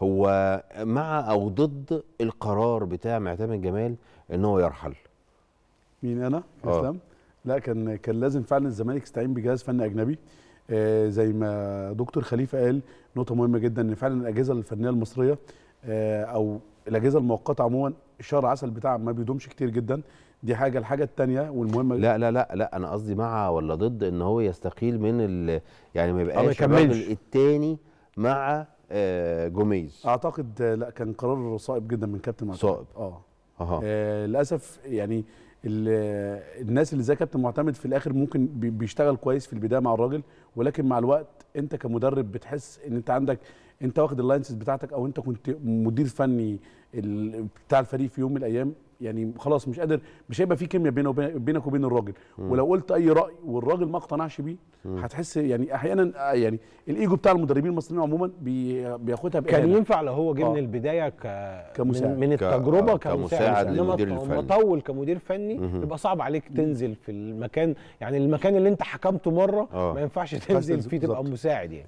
هو مع او ضد القرار بتاع معتمد جمال ان هو يرحل مين انا آه. اسلام لا كان كان لازم فعلا الزمالك يستعين بجهاز فني اجنبي آه زي ما دكتور خليفه قال نقطه مهمه جدا ان فعلا الاجهزه الفنيه المصريه آه او الاجهزه المؤقته عموما شهر عسل بتاع ما بيدومش كتير جدا دي حاجه الحاجه الثانيه والمهمه لا لا لا لا انا قصدي مع ولا ضد ان هو يستقيل من يعني ما يبقاش الراجل الثاني مع آه، جوميز اعتقد آه، لا كان قرار صائب جدا من كابتن معتمد صائب اه آه للاسف يعني الناس اللي زي كابتن معتمد في الاخر ممكن بيشتغل كويس في البدايه مع الراجل ولكن مع الوقت انت كمدرب بتحس ان انت عندك انت واخد اللاينسز بتاعتك او انت كنت مدير فني بتاع الفريق في يوم من الايام يعني خلاص مش قادر مش هيبقى في كيمياء بينك وبين الراجل م. ولو قلت اي راي والراجل ما اقتنعش بيه هتحس يعني احيانا يعني الايجو بتاع المدربين المصريين عموما بياخدها بقى كان ينفع لو هو جه من آه. البدايه ك كمساعد من التجربه ك... كمساعد للمدير الفني مطول كمدير فني يبقى صعب عليك تنزل في المكان يعني المكان اللي انت حكمته مره أوه. ما ينفعش تنزل فيه تبقى مساعد يعني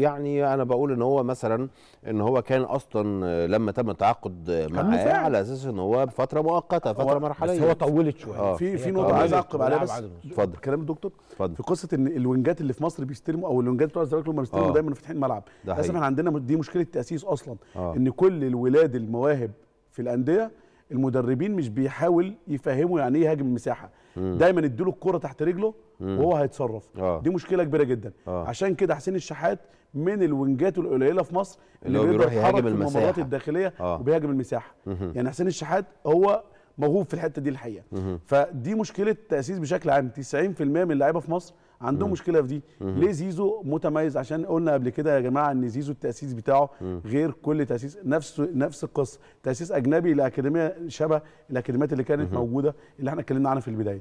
يعني انا بقول ان هو مثلا ان هو كان اصلا لما تم التعاقد معاه على اساس ان هو بفتره مؤقته فتره مرحليه هو طولت شويه آه. في في يعني نقطه عايز اعقب عليها بس اتفضل كلام الدكتور في قصه ان الوينجات اللي في مصر بيستلموا او الوينجات بتوع الزمالك لما بيستلموا آه. دايما فاتحين ملعب للاسف احنا عندنا دي مشكله تاسيس اصلا آه. ان كل الولاد المواهب في الانديه المدربين مش بيحاول يفهموا يعني ايه هاجم المساحه دايما اديله الكوره تحت رجله وهو هيتصرف آه. دي مشكله كبيره جدا آه. عشان كده حسين الشحات من الونجات القليله في مصر اللي, اللي بيروح يهاجم المساحه الداخليه آه. وبيهاجم المساحه يعني حسين الشحات هو موهوب في الحته دي الحقيقه فدي مشكله تاسيس بشكل عام 90% من اللعيبه في مصر عندهم مشكله في دي ليه زيزو متميز عشان قلنا قبل كده يا جماعه ان زيزو التاسيس بتاعه غير كل تاسيس نفس نفس القصه تاسيس اجنبي لاكاديميه شبه الاكاديميات اللي كانت موجوده اللي احنا اتكلمنا عنها في البدايه